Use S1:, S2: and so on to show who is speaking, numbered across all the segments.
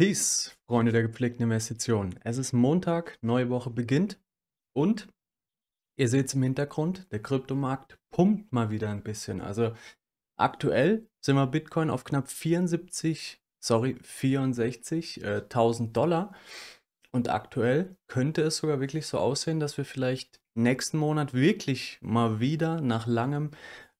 S1: Peace, Freunde der gepflegten Investitionen. Es ist Montag, neue Woche beginnt und ihr seht es im Hintergrund, der Kryptomarkt pumpt mal wieder ein bisschen. Also aktuell sind wir Bitcoin auf knapp 74, sorry, 64.000 äh, Dollar. Und aktuell könnte es sogar wirklich so aussehen, dass wir vielleicht nächsten Monat wirklich mal wieder nach langem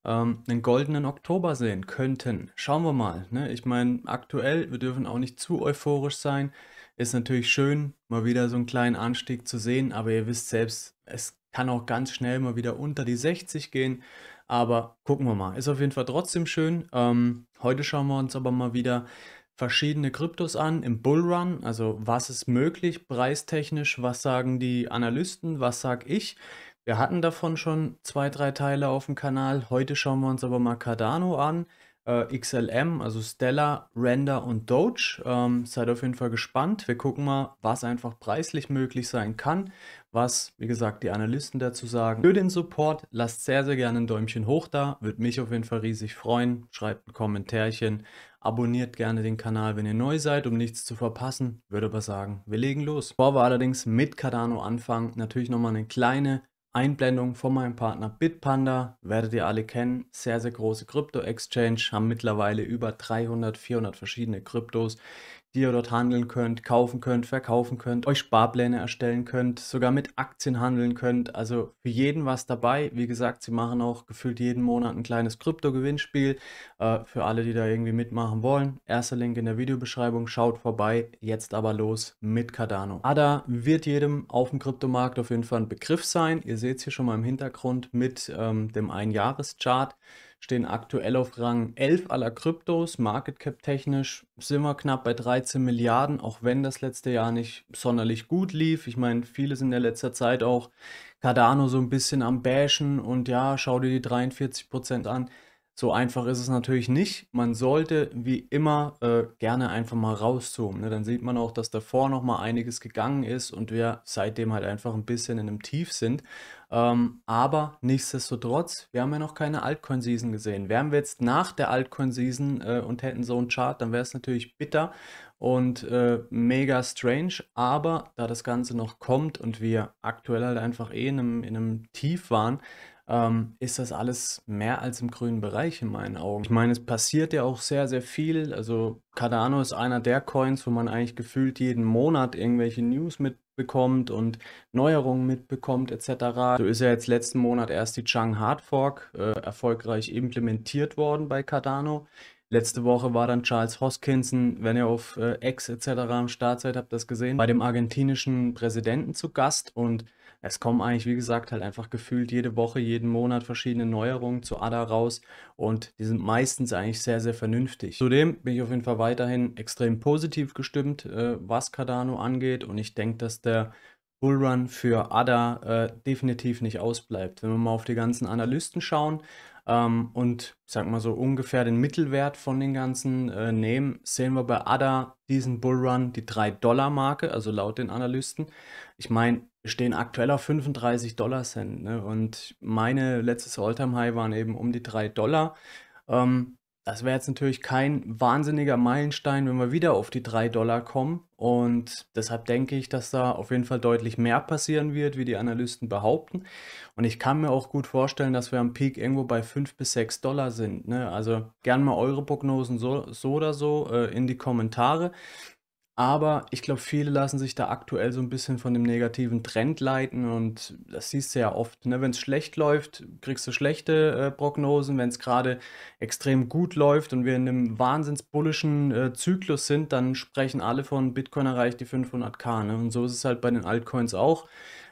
S1: ähm, einen goldenen Oktober sehen könnten. Schauen wir mal. Ne? Ich meine, aktuell, wir dürfen auch nicht zu euphorisch sein. Ist natürlich schön, mal wieder so einen kleinen Anstieg zu sehen, aber ihr wisst selbst, es kann auch ganz schnell mal wieder unter die 60 gehen. Aber gucken wir mal. Ist auf jeden Fall trotzdem schön. Ähm, heute schauen wir uns aber mal wieder verschiedene Kryptos an im Bullrun. Also was ist möglich preistechnisch? Was sagen die Analysten? Was sag ich? Wir hatten davon schon zwei, drei Teile auf dem Kanal. Heute schauen wir uns aber mal Cardano an. Äh, XLM, also Stellar, Render und Doge. Ähm, seid auf jeden Fall gespannt. Wir gucken mal, was einfach preislich möglich sein kann. Was, wie gesagt, die Analysten dazu sagen. Für den Support lasst sehr, sehr gerne ein Däumchen hoch da. Würde mich auf jeden Fall riesig freuen. Schreibt ein Kommentärchen. Abonniert gerne den Kanal, wenn ihr neu seid, um nichts zu verpassen. Würde aber sagen, wir legen los. Bevor wir allerdings mit Cardano anfangen, natürlich nochmal eine kleine Einblendung von meinem Partner Bitpanda, werdet ihr alle kennen, sehr, sehr große Krypto-Exchange, haben mittlerweile über 300, 400 verschiedene Kryptos, die ihr dort handeln könnt, kaufen könnt, verkaufen könnt, euch Sparpläne erstellen könnt, sogar mit Aktien handeln könnt. Also für jeden was dabei. Wie gesagt, sie machen auch gefühlt jeden Monat ein kleines Krypto-Gewinnspiel äh, für alle, die da irgendwie mitmachen wollen. Erster Link in der Videobeschreibung, schaut vorbei. Jetzt aber los mit Cardano. ADA wird jedem auf dem Kryptomarkt auf jeden Fall ein Begriff sein. Ihr seht es hier schon mal im Hintergrund mit ähm, dem Einjahreschart. chart stehen aktuell auf Rang 11 aller Kryptos. Market Cap technisch sind wir knapp bei 13 Milliarden, auch wenn das letzte Jahr nicht sonderlich gut lief. Ich meine, viele sind in letzter Zeit auch Cardano so ein bisschen am Bashen und ja, schau dir die 43% Prozent an. So einfach ist es natürlich nicht. Man sollte wie immer äh, gerne einfach mal rauszoomen. Ne? Dann sieht man auch, dass davor noch mal einiges gegangen ist und wir seitdem halt einfach ein bisschen in einem Tief sind. Ähm, aber nichtsdestotrotz, wir haben ja noch keine Altcoin-Season gesehen. Wären wir jetzt nach der Altcoin-Season äh, und hätten so einen Chart, dann wäre es natürlich bitter und äh, mega strange. Aber da das Ganze noch kommt und wir aktuell halt einfach eh in einem, in einem Tief waren, ähm, ist das alles mehr als im grünen Bereich in meinen Augen. Ich meine, es passiert ja auch sehr, sehr viel. Also Cardano ist einer der Coins, wo man eigentlich gefühlt jeden Monat irgendwelche News mitbekommt und Neuerungen mitbekommt etc. So ist ja jetzt letzten Monat erst die Chang Hard Fork äh, erfolgreich implementiert worden bei Cardano. Letzte Woche war dann Charles Hoskinson, wenn ihr auf äh, X etc. am Start seid, habt das gesehen, bei dem argentinischen Präsidenten zu Gast und es kommen eigentlich, wie gesagt, halt einfach gefühlt jede Woche, jeden Monat verschiedene Neuerungen zu ADA raus und die sind meistens eigentlich sehr, sehr vernünftig. Zudem bin ich auf jeden Fall weiterhin extrem positiv gestimmt, äh, was Cardano angeht und ich denke, dass der Bullrun für ADA äh, definitiv nicht ausbleibt. Wenn wir mal auf die ganzen Analysten schauen ähm, und ich sag mal so ungefähr den Mittelwert von den ganzen äh, nehmen, sehen wir bei ADA diesen Bullrun die 3-Dollar-Marke, also laut den Analysten. Ich meine, wir stehen aktuell auf 35 Dollar Cent. Ne? Und meine letztes time High waren eben um die 3 Dollar. Ähm, das wäre jetzt natürlich kein wahnsinniger Meilenstein, wenn wir wieder auf die 3 Dollar kommen. Und deshalb denke ich, dass da auf jeden Fall deutlich mehr passieren wird, wie die Analysten behaupten. Und ich kann mir auch gut vorstellen, dass wir am Peak irgendwo bei 5 bis 6 Dollar sind. Ne? Also gern mal eure Prognosen so, so oder so äh, in die Kommentare. Aber ich glaube, viele lassen sich da aktuell so ein bisschen von dem negativen Trend leiten und das siehst du ja oft. Ne? Wenn es schlecht läuft, kriegst du schlechte äh, Prognosen. Wenn es gerade extrem gut läuft und wir in einem wahnsinnsbullischen äh, Zyklus sind, dann sprechen alle von Bitcoin erreicht die 500k. Ne? Und so ist es halt bei den Altcoins auch.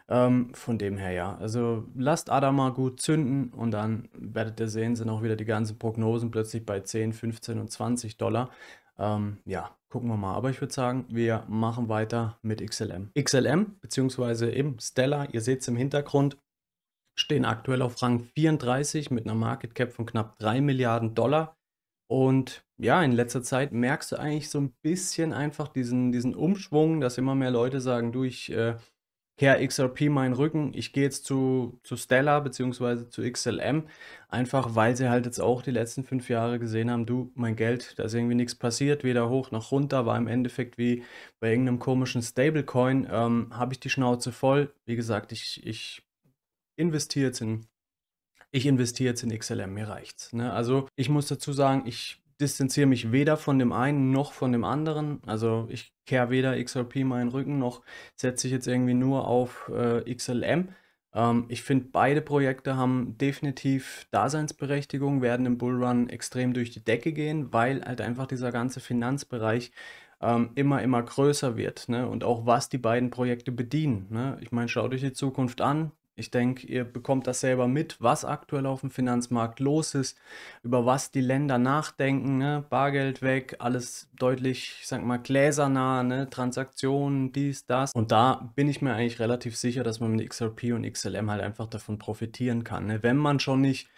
S1: Ähm, von dem her ja. Also lasst Ada mal gut zünden und dann werdet ihr sehen, sind auch wieder die ganzen Prognosen plötzlich bei 10, 15 und 20 Dollar. Ähm, ja, gucken wir mal. Aber ich würde sagen, wir machen weiter mit XLM. XLM, beziehungsweise eben Stellar, ihr seht es im Hintergrund, stehen aktuell auf Rang 34 mit einer Market Cap von knapp 3 Milliarden Dollar. Und ja, in letzter Zeit merkst du eigentlich so ein bisschen einfach diesen, diesen Umschwung, dass immer mehr Leute sagen, du, ich äh, Herr XRP mein Rücken, ich gehe jetzt zu, zu Stellar bzw. zu XLM, einfach weil sie halt jetzt auch die letzten fünf Jahre gesehen haben, du, mein Geld, da ist irgendwie nichts passiert, weder hoch noch runter, war im Endeffekt wie bei irgendeinem komischen Stablecoin, ähm, habe ich die Schnauze voll. Wie gesagt, ich, ich investiere jetzt in ich investiere jetzt in XLM, mir reicht's. Ne? Also ich muss dazu sagen, ich distanziere mich weder von dem einen noch von dem anderen. Also ich kehre weder XRP meinen Rücken noch setze ich jetzt irgendwie nur auf äh, XLM. Ähm, ich finde, beide Projekte haben definitiv Daseinsberechtigung, werden im Bullrun extrem durch die Decke gehen, weil halt einfach dieser ganze Finanzbereich ähm, immer, immer größer wird. Ne? Und auch was die beiden Projekte bedienen. Ne? Ich meine, schaut euch die Zukunft an. Ich denke, ihr bekommt das selber mit, was aktuell auf dem Finanzmarkt los ist, über was die Länder nachdenken. Ne? Bargeld weg, alles deutlich, sag mal, gläsernah, ne? Transaktionen, dies, das. Und da bin ich mir eigentlich relativ sicher, dass man mit XRP und XLM halt einfach davon profitieren kann. Ne? Wenn man schon nicht,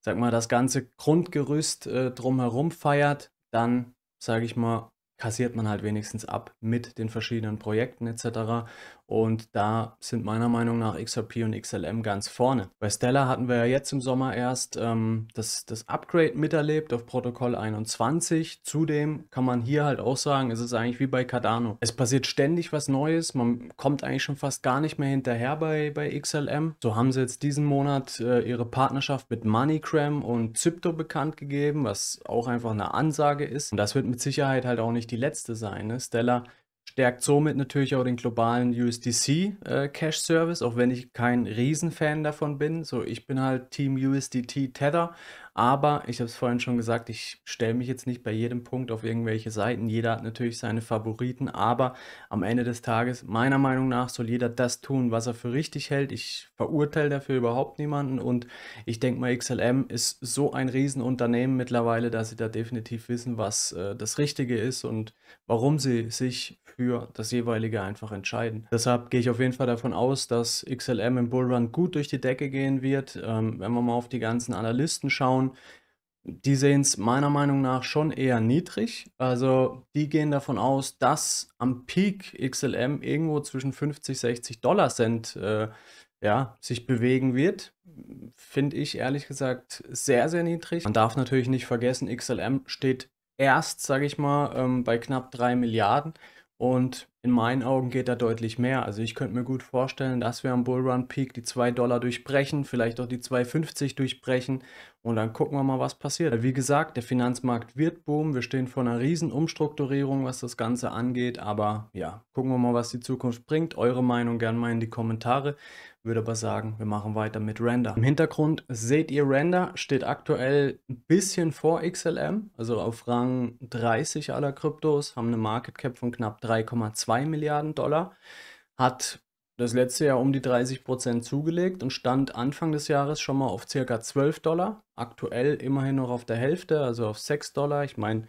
S1: sag mal, das ganze Grundgerüst äh, drumherum feiert, dann, sage ich mal, kassiert man halt wenigstens ab mit den verschiedenen Projekten etc. Und da sind meiner Meinung nach XRP und XLM ganz vorne. Bei Stellar hatten wir ja jetzt im Sommer erst ähm, das, das Upgrade miterlebt auf Protokoll 21. Zudem kann man hier halt auch sagen, es ist eigentlich wie bei Cardano. Es passiert ständig was Neues. Man kommt eigentlich schon fast gar nicht mehr hinterher bei, bei XLM. So haben sie jetzt diesen Monat äh, ihre Partnerschaft mit MoneyCram und Zypto bekannt gegeben, was auch einfach eine Ansage ist. Und das wird mit Sicherheit halt auch nicht die letzte sein. Ne? Stellar Stärkt somit natürlich auch den globalen USDC äh, Cash Service, auch wenn ich kein Riesenfan davon bin. So, ich bin halt Team USDT Tether, aber ich habe es vorhin schon gesagt, ich stelle mich jetzt nicht bei jedem Punkt auf irgendwelche Seiten. Jeder hat natürlich seine Favoriten, aber am Ende des Tages, meiner Meinung nach, soll jeder das tun, was er für richtig hält. Ich verurteile dafür überhaupt niemanden und ich denke mal, XLM ist so ein Riesenunternehmen mittlerweile, dass sie da definitiv wissen, was äh, das Richtige ist und warum sie sich für das jeweilige einfach entscheiden. Deshalb gehe ich auf jeden Fall davon aus, dass XLM im Bullrun gut durch die Decke gehen wird. Ähm, wenn wir mal auf die ganzen Analysten schauen, Investoren, die sehen es meiner Meinung nach schon eher niedrig. Also die gehen davon aus, dass am Peak XLM irgendwo zwischen 50, 60 Dollar Cent äh, ja, sich bewegen wird. Finde ich ehrlich gesagt sehr, sehr niedrig. Man darf natürlich nicht vergessen, XLM steht erst, sage ich mal, ähm, bei knapp 3 Milliarden. Und in meinen Augen geht da deutlich mehr. Also ich könnte mir gut vorstellen, dass wir am Bullrun Peak die 2 Dollar durchbrechen, vielleicht auch die 2,50 durchbrechen und dann gucken wir mal, was passiert. Wie gesagt, der Finanzmarkt wird boomen. Wir stehen vor einer riesen Umstrukturierung, was das Ganze angeht. Aber ja, gucken wir mal, was die Zukunft bringt. Eure Meinung gerne mal in die Kommentare. Würde aber sagen, wir machen weiter mit Render. Im Hintergrund seht ihr, Render steht aktuell ein bisschen vor XLM, also auf Rang 30 aller Kryptos, haben eine Market Cap von knapp 3,2 2 Milliarden Dollar, hat das letzte Jahr um die 30 Prozent zugelegt und stand Anfang des Jahres schon mal auf circa 12 Dollar. Aktuell immerhin noch auf der Hälfte, also auf 6 Dollar. Ich meine,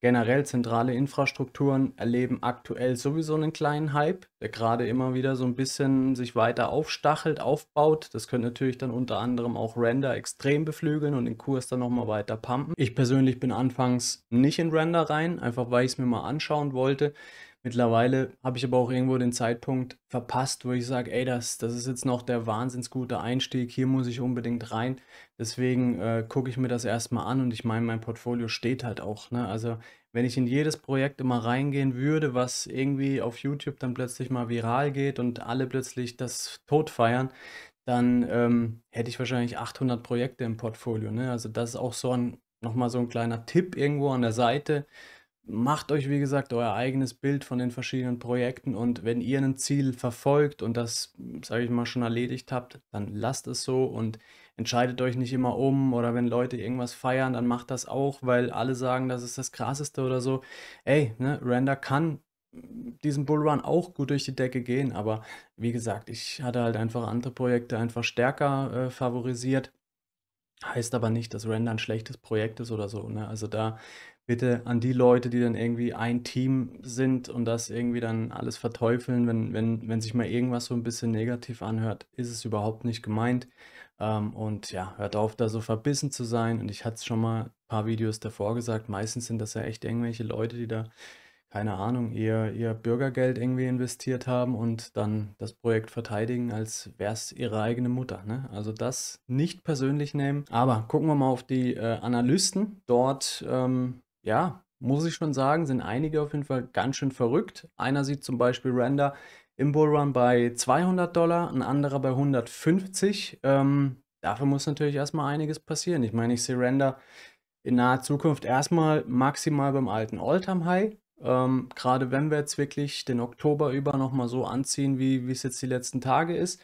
S1: generell zentrale Infrastrukturen erleben aktuell sowieso einen kleinen Hype, der gerade immer wieder so ein bisschen sich weiter aufstachelt, aufbaut. Das könnte natürlich dann unter anderem auch Render extrem beflügeln und den Kurs dann nochmal weiter pumpen. Ich persönlich bin anfangs nicht in Render rein, einfach weil ich es mir mal anschauen wollte. Mittlerweile habe ich aber auch irgendwo den Zeitpunkt verpasst, wo ich sage, ey, das, das ist jetzt noch der wahnsinnsgute Einstieg, hier muss ich unbedingt rein. Deswegen äh, gucke ich mir das erstmal an und ich meine, mein Portfolio steht halt auch. Ne? Also wenn ich in jedes Projekt immer reingehen würde, was irgendwie auf YouTube dann plötzlich mal viral geht und alle plötzlich das tot feiern, dann ähm, hätte ich wahrscheinlich 800 Projekte im Portfolio. Ne? Also das ist auch so ein, nochmal so ein kleiner Tipp irgendwo an der Seite macht euch, wie gesagt, euer eigenes Bild von den verschiedenen Projekten und wenn ihr ein Ziel verfolgt und das, sage ich mal, schon erledigt habt, dann lasst es so und entscheidet euch nicht immer um oder wenn Leute irgendwas feiern, dann macht das auch, weil alle sagen, das ist das Krasseste oder so. Ey, ne, Render kann diesen Bullrun auch gut durch die Decke gehen, aber wie gesagt, ich hatte halt einfach andere Projekte einfach stärker äh, favorisiert. Heißt aber nicht, dass Render ein schlechtes Projekt ist oder so. Ne? Also da bitte an die Leute, die dann irgendwie ein Team sind und das irgendwie dann alles verteufeln, wenn, wenn, wenn sich mal irgendwas so ein bisschen negativ anhört, ist es überhaupt nicht gemeint. Ähm, und ja, hört auf, da so verbissen zu sein. Und ich hatte es schon mal ein paar Videos davor gesagt, meistens sind das ja echt irgendwelche Leute, die da keine Ahnung, ihr, ihr Bürgergeld irgendwie investiert haben und dann das Projekt verteidigen, als wäre es ihre eigene Mutter. Ne? Also das nicht persönlich nehmen. Aber gucken wir mal auf die äh, Analysten. Dort ähm, ja, muss ich schon sagen, sind einige auf jeden Fall ganz schön verrückt. Einer sieht zum Beispiel Render im Bullrun bei 200 Dollar, ein anderer bei 150. Ähm, dafür muss natürlich erstmal einiges passieren. Ich meine, ich sehe Render in naher Zukunft erstmal maximal beim alten all time High. Ähm, gerade wenn wir jetzt wirklich den Oktober über nochmal so anziehen, wie es jetzt die letzten Tage ist.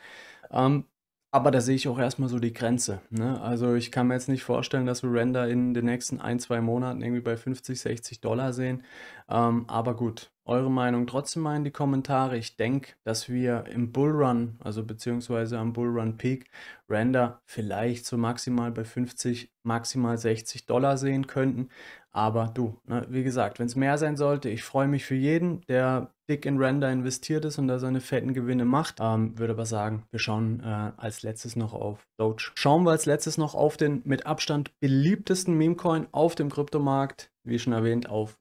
S1: Ähm, aber da sehe ich auch erstmal so die Grenze. Ne? Also ich kann mir jetzt nicht vorstellen, dass wir Render in den nächsten ein, zwei Monaten irgendwie bei 50, 60 Dollar sehen. Ähm, aber gut, eure Meinung trotzdem mal in die Kommentare. Ich denke, dass wir im Bullrun, also beziehungsweise am Bullrun Peak, Render vielleicht so maximal bei 50, maximal 60 Dollar sehen könnten. Aber du, ne? wie gesagt, wenn es mehr sein sollte, ich freue mich für jeden, der dick in Render investiert ist und da seine fetten Gewinne macht. Ähm, würde aber sagen, wir schauen äh, als letztes noch auf Doge. Schauen wir als letztes noch auf den mit Abstand beliebtesten Memecoin auf dem Kryptomarkt, wie schon erwähnt, auf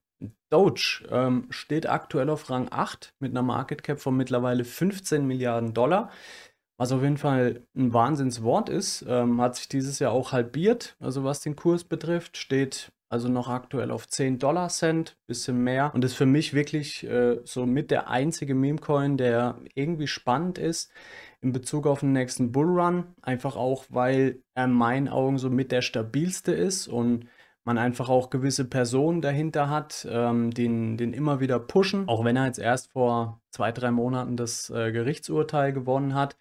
S1: Doge ähm, steht aktuell auf Rang 8 mit einer Market Cap von mittlerweile 15 Milliarden Dollar. Was auf jeden Fall ein Wahnsinnswort ist, ähm, hat sich dieses Jahr auch halbiert, also was den Kurs betrifft, steht also noch aktuell auf 10 Dollar Cent, bisschen mehr. Und ist für mich wirklich äh, so mit der einzige Memecoin, der irgendwie spannend ist in Bezug auf den nächsten Bullrun. Einfach auch, weil er in meinen Augen so mit der stabilste ist und man einfach auch gewisse Personen dahinter hat, ähm, den, den immer wieder pushen. Auch wenn er jetzt erst vor zwei, drei Monaten das äh, Gerichtsurteil gewonnen hat.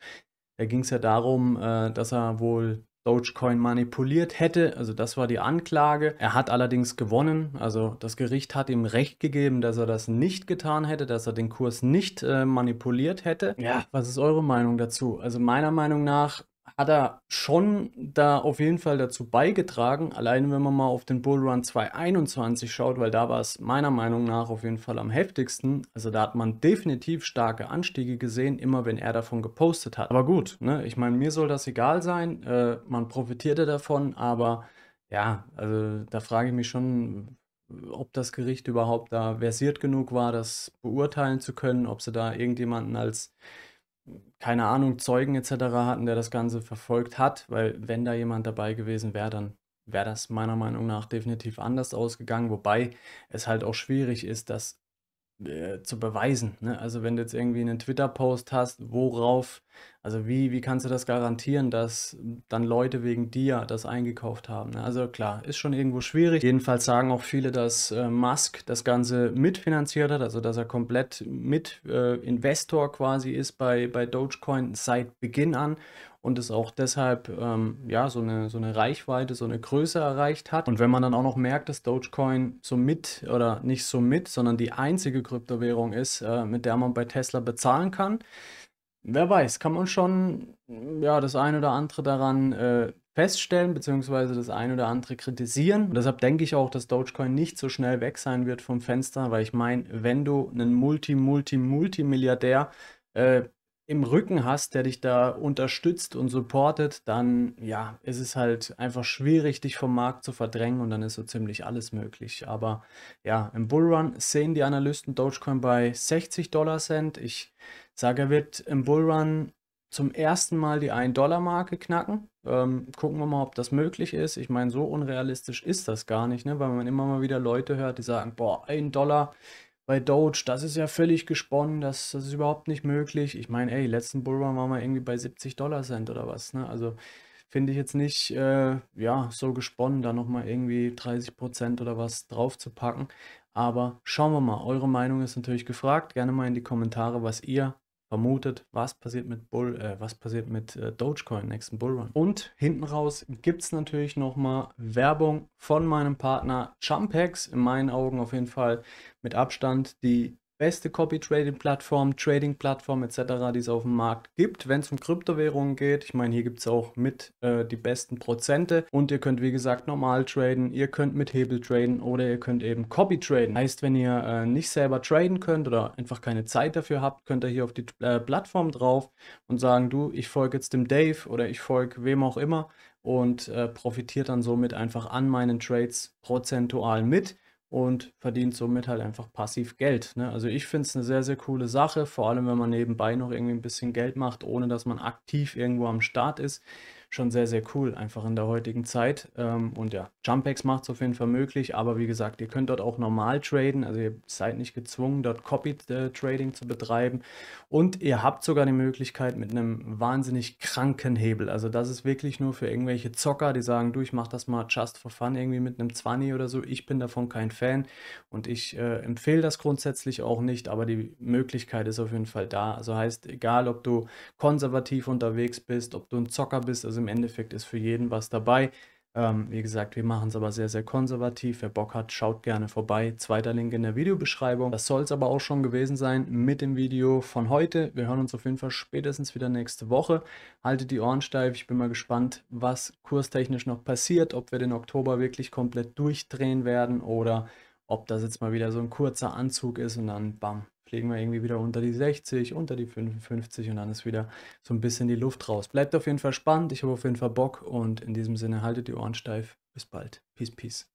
S1: Da ging es ja darum, äh, dass er wohl Dogecoin manipuliert hätte. Also das war die Anklage. Er hat allerdings gewonnen. Also das Gericht hat ihm Recht gegeben, dass er das nicht getan hätte, dass er den Kurs nicht äh, manipuliert hätte. Ja, was ist eure Meinung dazu? Also meiner Meinung nach hat er schon da auf jeden Fall dazu beigetragen, alleine wenn man mal auf den Bullrun 221 schaut, weil da war es meiner Meinung nach auf jeden Fall am heftigsten. Also da hat man definitiv starke Anstiege gesehen, immer wenn er davon gepostet hat. Aber gut, ne? ich meine, mir soll das egal sein, äh, man profitierte davon, aber ja, also da frage ich mich schon, ob das Gericht überhaupt da versiert genug war, das beurteilen zu können, ob sie da irgendjemanden als keine Ahnung, Zeugen etc. hatten, der das Ganze verfolgt hat, weil wenn da jemand dabei gewesen wäre, dann wäre das meiner Meinung nach definitiv anders ausgegangen, wobei es halt auch schwierig ist, das äh, zu beweisen. Ne? Also wenn du jetzt irgendwie einen Twitter-Post hast, worauf, also wie, wie kannst du das garantieren, dass dann Leute wegen dir das eingekauft haben? Ne? Also klar, ist schon irgendwo schwierig. Jedenfalls sagen auch viele, dass äh, Musk das Ganze mitfinanziert hat, also dass er komplett mit äh, Investor quasi ist bei, bei Dogecoin seit Beginn an und es auch deshalb ähm, ja, so, eine, so eine Reichweite, so eine Größe erreicht hat. Und wenn man dann auch noch merkt, dass Dogecoin so mit oder nicht so mit, sondern die einzige Kryptowährung ist, äh, mit der man bei Tesla bezahlen kann, wer weiß, kann man schon ja, das eine oder andere daran äh, feststellen, beziehungsweise das ein oder andere kritisieren. Und deshalb denke ich auch, dass Dogecoin nicht so schnell weg sein wird vom Fenster, weil ich meine, wenn du einen Multi-, Multi-, multi milliardär äh, im Rücken hast, der dich da unterstützt und supportet, dann ja, ist es halt einfach schwierig, dich vom Markt zu verdrängen und dann ist so ziemlich alles möglich. Aber ja, im Bullrun sehen die Analysten Dogecoin bei 60 Dollar Cent. Ich sage, er wird im Bullrun zum ersten Mal die 1-Dollar-Marke knacken. Ähm, gucken wir mal, ob das möglich ist. Ich meine, so unrealistisch ist das gar nicht, ne? weil man immer mal wieder Leute hört, die sagen, boah, 1 Dollar, bei Doge, das ist ja völlig gesponnen, das, das ist überhaupt nicht möglich. Ich meine, ey, letzten Bullrun waren wir irgendwie bei 70 Dollar Cent oder was, ne? Also finde ich jetzt nicht, äh, ja, so gesponnen, da nochmal irgendwie 30 Prozent oder was drauf zu packen. Aber schauen wir mal, eure Meinung ist natürlich gefragt. Gerne mal in die Kommentare, was ihr vermutet, was passiert mit Bull, äh, was passiert mit äh, Dogecoin nächsten Bullrun. Und hinten raus gibt es natürlich nochmal Werbung von meinem Partner Jumpex. In meinen Augen auf jeden Fall mit Abstand die beste Copy-Trading-Plattform, Trading-Plattform etc., die es auf dem Markt gibt, wenn es um Kryptowährungen geht. Ich meine, hier gibt es auch mit äh, die besten Prozente und ihr könnt, wie gesagt, normal traden, ihr könnt mit Hebel traden oder ihr könnt eben Copy traden. Heißt, wenn ihr äh, nicht selber traden könnt oder einfach keine Zeit dafür habt, könnt ihr hier auf die äh, Plattform drauf und sagen, du, ich folge jetzt dem Dave oder ich folge wem auch immer und äh, profitiert dann somit einfach an meinen Trades prozentual mit und verdient somit halt einfach passiv Geld. Ne? Also ich finde es eine sehr, sehr coole Sache, vor allem wenn man nebenbei noch irgendwie ein bisschen Geld macht, ohne dass man aktiv irgendwo am Start ist schon sehr, sehr cool, einfach in der heutigen Zeit. Ähm, und ja, Jumpex macht es auf jeden Fall möglich, aber wie gesagt, ihr könnt dort auch normal traden, also ihr seid nicht gezwungen, dort Copy-Trading zu betreiben. Und ihr habt sogar die Möglichkeit mit einem wahnsinnig kranken Hebel. Also das ist wirklich nur für irgendwelche Zocker, die sagen, du, ich mach das mal just for fun, irgendwie mit einem 20 oder so. Ich bin davon kein Fan und ich äh, empfehle das grundsätzlich auch nicht, aber die Möglichkeit ist auf jeden Fall da. Also heißt, egal ob du konservativ unterwegs bist, ob du ein Zocker bist, also im Endeffekt ist für jeden was dabei. Ähm, wie gesagt, wir machen es aber sehr, sehr konservativ. Wer Bock hat, schaut gerne vorbei. Zweiter Link in der Videobeschreibung. Das soll es aber auch schon gewesen sein mit dem Video von heute. Wir hören uns auf jeden Fall spätestens wieder nächste Woche. Haltet die Ohren steif. Ich bin mal gespannt, was kurstechnisch noch passiert. Ob wir den Oktober wirklich komplett durchdrehen werden oder ob das jetzt mal wieder so ein kurzer Anzug ist und dann bam, legen wir irgendwie wieder unter die 60, unter die 55 und dann ist wieder so ein bisschen die Luft raus. Bleibt auf jeden Fall spannend, ich habe auf jeden Fall Bock und in diesem Sinne haltet die Ohren steif. Bis bald. Peace, peace.